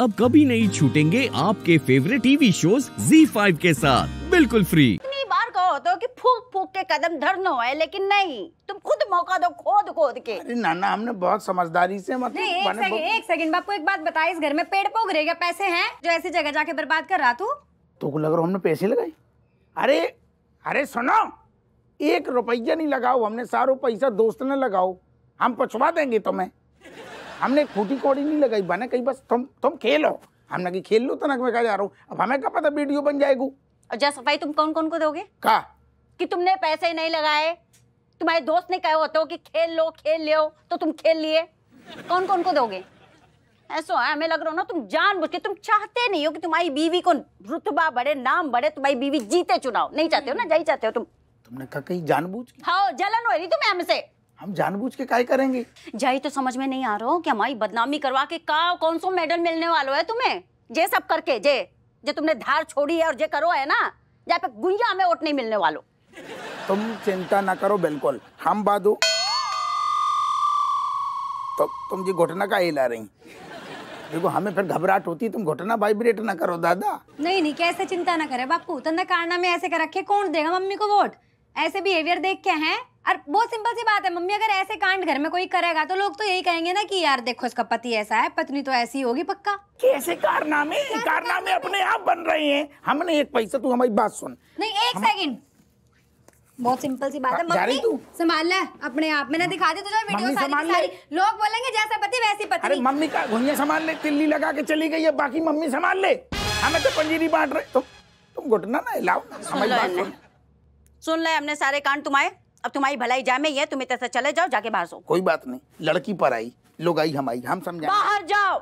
अब कभी नहीं छूटेंगे आपके फेवरेट टीवी शोज Z5 के साथ बिल्कुल फ्री इतनी बार कहो तो कि फूक फूक के कदम धरनो है लेकिन नहीं तुम खुद मौका दो खोद खोद के अरे नाना हमने बहुत समझदारी से मतलब एक सेकंड एक सेकंड बाप को एक बात बताए इस घर में पेड़ पोग रहे क्या पैसे हैं जो ऐसी जगह जाके बर्बाद कर रहा तू तो लग रहा हमने पैसे लगाए अरे अरे सुनो एक रुपया नहीं लगाओ हमने सारो पैसा दोस्त ने लगाओ हम पछवा देंगे तुम्हें हमने फूटी कौड़ी नहीं लगाई बने कहीं बस तुम तुम खेलो हमने कि खेल लो तनक तो में कहा जा रहा हूँ अब हमें क्या पता वीडियो बन जाएगी और जय सफाई तुम कौन कौन को दोगे कहा कि तुमने पैसे नहीं लगाए तुम्हारे दोस्त ने कहे होते हो कि खेल लो खेल लो तो तुम खेल लिए कौन कौन को दोगे ऐसा है हमें लग रहा हो ना तुम जान बुझ के तुम चाहते नहीं हो कि तुम्हारी बीवी को रुतबा बढ़े नाम बढ़े तुम्हारी बीवी जीते चुनाव नहीं चाहते हो ना यही हम्म। चाहते हो तुम तुमने कहा कहीं जानबूझ हाँ जलन हो रही तुम्हें हमसे हम जानबूझ के काय करेंगे जाई तो समझ में नहीं आ रहा हो कि हमारी बदनामी करवा के का कौन सो मेडल मिलने वालों है तुम्हें जे सब करके जे जे तुमने धार छोड़ी है और जे करो है ना जहाँ पे गुंजा हमें वोट नहीं मिलने वालो तुम चिंता ना करो बिल्कुल हम बाद तो तुम जी घुटना का ही ला रही देखो हमें फिर घबराहट होती तुम घुटना वाइब्रेट ना करो दादा नहीं नहीं कैसे चिंता ना करे बापू तंदा कारना में ऐसे कर रखे कौन देगा मम्मी को वोट ऐसे बिहेवियर देख के हैं और बहुत सिंपल सी बात है मम्मी अगर ऐसे कांड घर में कोई करेगा तो लोग तो यही कहेंगे ना कि यार देखो इसका पति ऐसा है पत्नी तो ऐसी होगी पक्का कैसे कारनामे कारनामे अपने आप बन रहे हैं हमने एक पैसा तू हमारी बात सुन नहीं एक सेकंड बहुत सिंपल सी बात है मम्मी संभाल ले अपने आप मैंने दिखा दी तुझे वीडियो सारी सारी लोग बोलेंगे जैसा पति वैसी पत्नी अरे मम्मी का घुइया संभाल ले तिल्ली लगा के चली गई है बाकी मम्मी संभाल ले हमें तो पंजीरी बांट रहे तुम तुम घुटना ना हिलाओ सुन ले हमने सारे कांड तुम्हारे अब तुम्हारी भलाई जामे ही है तुम तैसा चले जाओ जाके बाहर सो कोई बात नहीं लड़की पर आई लोग आई हम आई हम समझा बाहर जाओ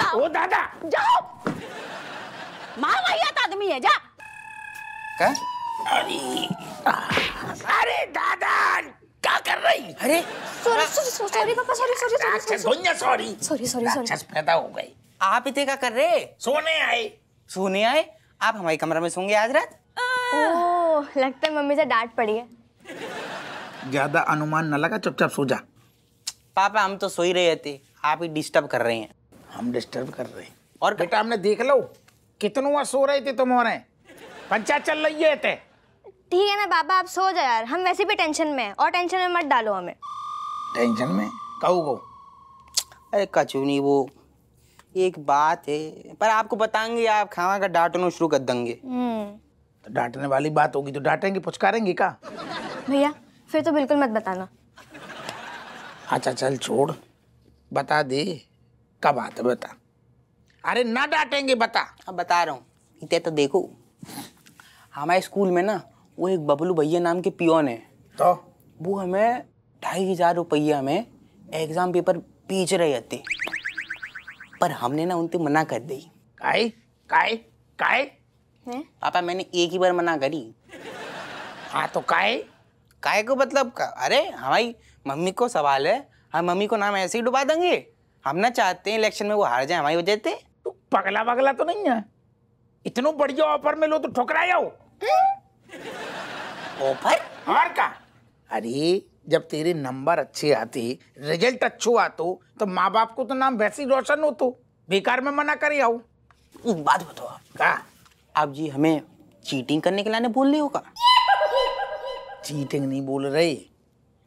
जाओ दादा जाओ मार वाहियात आदमी है जा अरे अरे दादा क्या कर रही अरे सॉरी सॉरी सॉरी पापा sorry sorry sorry sorry sorry sorry sorry sorry पैदा हो गई आप इतने क्या कर रहे सोने आए सोने आए आप हमारे कमरे में सोंगे आज रात लगता है मम्मी से डांट पड़ी है ज्यादा अनुमान न लगा चुपचाप सो जा पापा हम तो सो ही रहे थे आप ही डिस्टर्ब कर रहे हैं हम डिस्टर्ब कर रहे हैं और बेटा हमने देख लो कितनों बार सो रहे थे तुम और पंचायत चल रही है ठीक है ना बाबा आप सो जाओ यार हम वैसे भी टेंशन में हैं और टेंशन में मत डालो हमें टेंशन में कहू को अरे कचू नहीं वो एक बात है पर आपको बताएंगे आप खावा का डांटना शुरू कर देंगे हम्म। तो डांटने वाली बात होगी तो डांटेंगे पुचकारेंगे का भैया फिर तो बिल्कुल मत बताना अच्छा चल छोड़ बता दे कब आते बता अरे ना डांटेंगे बता अब बता रहा हूँ इतने तो देखो हमारे स्कूल में ना वो एक बबलू भैया नाम के पियोन है तो वो हमें ढाई हजार रुपया में एग्जाम पेपर बेच रहे थे पर हमने ना उनसे मना कर दी काय काय काय पापा मैंने एक ही बार मना करी हाँ तो काय काय को मतलब का? अरे हमारी मम्मी को सवाल है हम मम्मी को नाम ऐसे ही डुबा देंगे हम ना चाहते हैं इलेक्शन में वो हार जाए हमारी वजह से तू पगला पगला तो नहीं है इतनो बढ़िया ऑफर में लो तो ठोकरा जाओ ऑफर और का अरे जब तेरे नंबर अच्छे आते रिजल्ट अच्छो आते तो माँ बाप को तो नाम वैसे ही रोशन हो तो बेकार में मना करे आओ बात बताओ कहा आप जी हमें चीटिंग करने के लाने बोल रहे हो का चीटिंग नहीं बोल रहे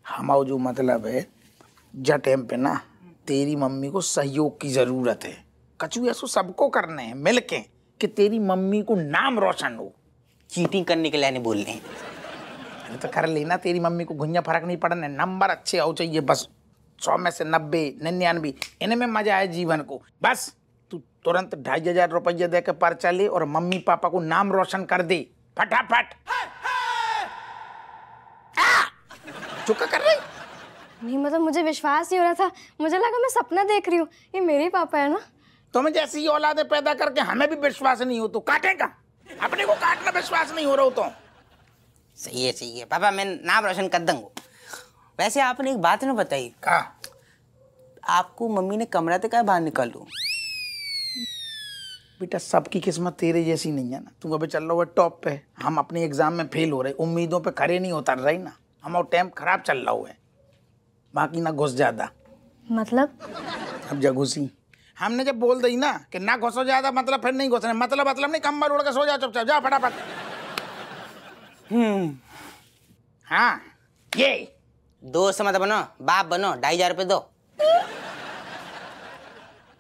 हमारा जो मतलब है जा टाइम पे ना तेरी मम्मी को सहयोग की जरूरत है कचू ऐसा सबको करने हैं मिल के कि तेरी मम्मी को नाम रोशन हो चीटिंग करने के लाने बोल रहे हैं अरे तो कर लेना तेरी मम्मी को घुंझा फर्क नहीं पड़ना नंबर अच्छे हो चाहिए बस सौ में से नब्बे निन्यानवे इनमें मजा है जीवन को बस तू तुरंत ढाई हजार रुपये दे के पर्चा ली और मम्मी पापा को नाम रोशन कर दी फटाफट चुका कर रही नहीं मतलब मुझे विश्वास नहीं हो रहा था मुझे लगा मैं सपना देख रही हूँ ये मेरे पापा है ना तुम जैसी औलादे पैदा करके हमें भी विश्वास नहीं हो तो काटेगा अपने को काटना विश्वास नहीं हो रहा हो तो सही है सही है पापा मैं नाम रोशन कर दूंगा वैसे आपने एक बात ना बताई कहा आपको मम्मी ने कमरा तक बाहर निकाल लू बेटा सबकी किस्मत तेरे जैसी नहीं है ना तुम अभी चल रहा हो टॉप पे हम अपने एग्जाम में फेल हो रहे उम्मीदों पे खड़े नहीं उतर रहे ना हम और टाइम खराब चल रहा हुआ है बाकी ना घुस ज्यादा मतलब अब जा घुसी हमने जब बोल दी ना कि ना घुसो ज्यादा मतलब फिर नहीं घुसने मतलब मतलब नहीं कम्बल उड़ के सो जा चुपचाप जाओ फटाफट हम्म। हाँ ये दोस्त मत बनो बाप बनो ढाई हजार रुपये दो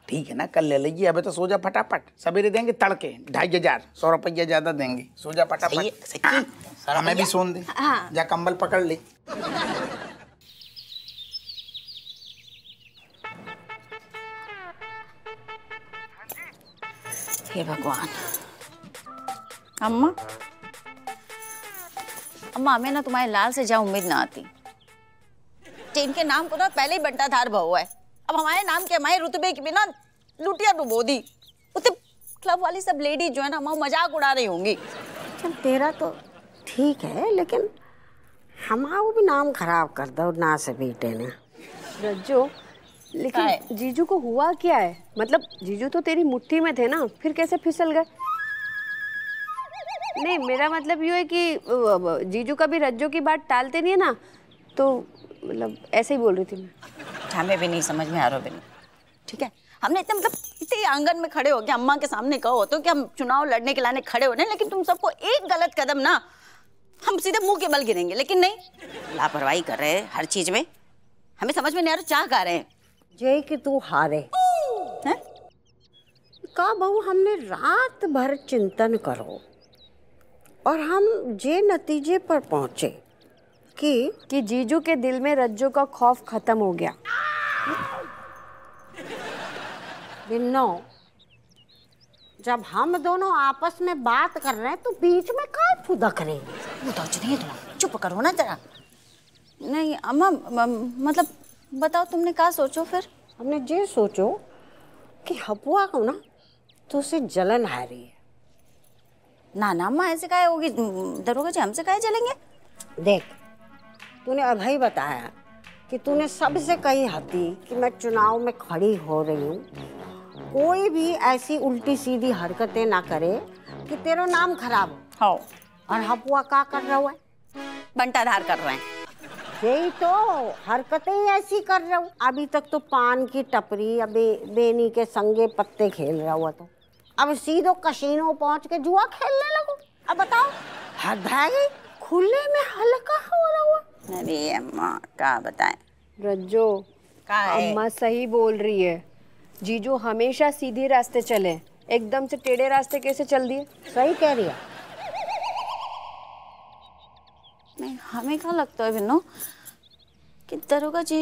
ठीक है ना कल ले लीजिए अभी तो सोजा फटाफट सवेरे देंगे तड़के ढाई हजार सौ रुपया ज्यादा देंगे सोजा फटाफट हाँ, हमें भी सोन दे हाँ। जा कंबल पकड़ ले हे भगवान अम्मा अम्मा हमें ना तुम्हारे लाल से जा उम्मीद ना आती जिनके नाम को ना पहले ही बंटाधार बहु है अब हमारे नाम के हमारे रुतबे की बिना लुटिया डुबो तो दी उतने क्लब वाली सब लेडी जो है ना हमारा मजाक उड़ा रही होंगी तेरा तो ठीक है लेकिन हमारा भी नाम खराब कर दो ना से बेटे ने रज्जो लेकिन जीजू को हुआ क्या है मतलब जीजू तो तेरी मुट्ठी में थे ना फिर कैसे फिसल गए नहीं मेरा मतलब यू है कि जीजू कभी रज्जो की बात टालते नहीं है ना तो मतलब ऐसे ही बोल रही थी मैं हमें भी नहीं समझ में आ रहा भी ठीक है हमने इतने मतलब इतने आंगन में खड़े हो गए अम्मा के सामने कहो तो कि हम चुनाव लड़ने के लाने खड़े होने लेकिन तुम सबको एक गलत कदम ना हम सीधे मुंह के बल गिरेंगे लेकिन नहीं लापरवाही कर रहे हैं हर चीज में हमें समझ में नहीं आ रहा चाह कर रहे हैं जय कि तू हारे है? का बहू हमने रात भर चिंतन करो और हम जे नतीजे पर पहुंचे कि कि जीजू के दिल में रज्जू का खौफ खत्म हो गया बिन्नो जब हम दोनों आपस में बात कर रहे हैं तो बीच में का फुदा करें बताओ तो नहीं तुम चुप करो ना जरा नहीं अम्मा मतलब बताओ तुमने कहा सोचो फिर हमने ये सोचो कि हपुआ को ना तो उसे जलन आ रही है ना ना अम्मा ऐसे काय होगी दरोगा जी हमसे काय जलेंगे देख तूने अभय बताया कि तूने सबसे कही हती कि मैं चुनाव में खड़ी हो रही हूँ कोई भी ऐसी उल्टी सीधी हरकतें ना करे कि तेरा नाम खराब हो हाँ। और हपुआ का कर रहा है बंटाधार कर रहे हैं यही तो हरकतें ऐसी कर रहा हूँ अभी तक तो पान की टपरी अभी बेनी के संगे पत्ते खेल रहा हुआ तो अब सीधो कशीनो पहुंच के जुआ खेलने लगो अब बताओ हद खुले में हल्का हो रहा हुआ अरे अम्मा क्या बताएं रज्जो का अम्मा सही बोल रही है जीजू हमेशा सीधे रास्ते चले एकदम से टेढ़े रास्ते कैसे चल दिए सही कह रही है नहीं हमें क्या लगता है बिन्नो कि दरोगा जी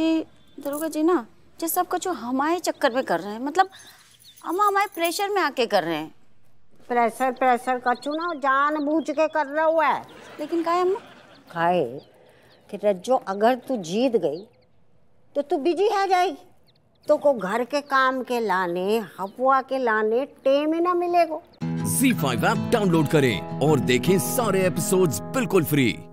दरोगा जी ना ये सब कुछ हमारे चक्कर में कर रहे हैं मतलब हम हमारे प्रेशर में आके कर रहे हैं प्रेशर प्रेशर कचू ना जान बूझ के कर रहा हुआ है लेकिन का है अम्मा का कि रज्जो अगर तू जीत गई तो तू बिजी आ जाएगी तो को घर के काम के लाने हफुआ के लाने टेम ही ना मिलेगा जी फाइव ऐप डाउनलोड करें और देखें सारे एपिसोड्स बिल्कुल फ्री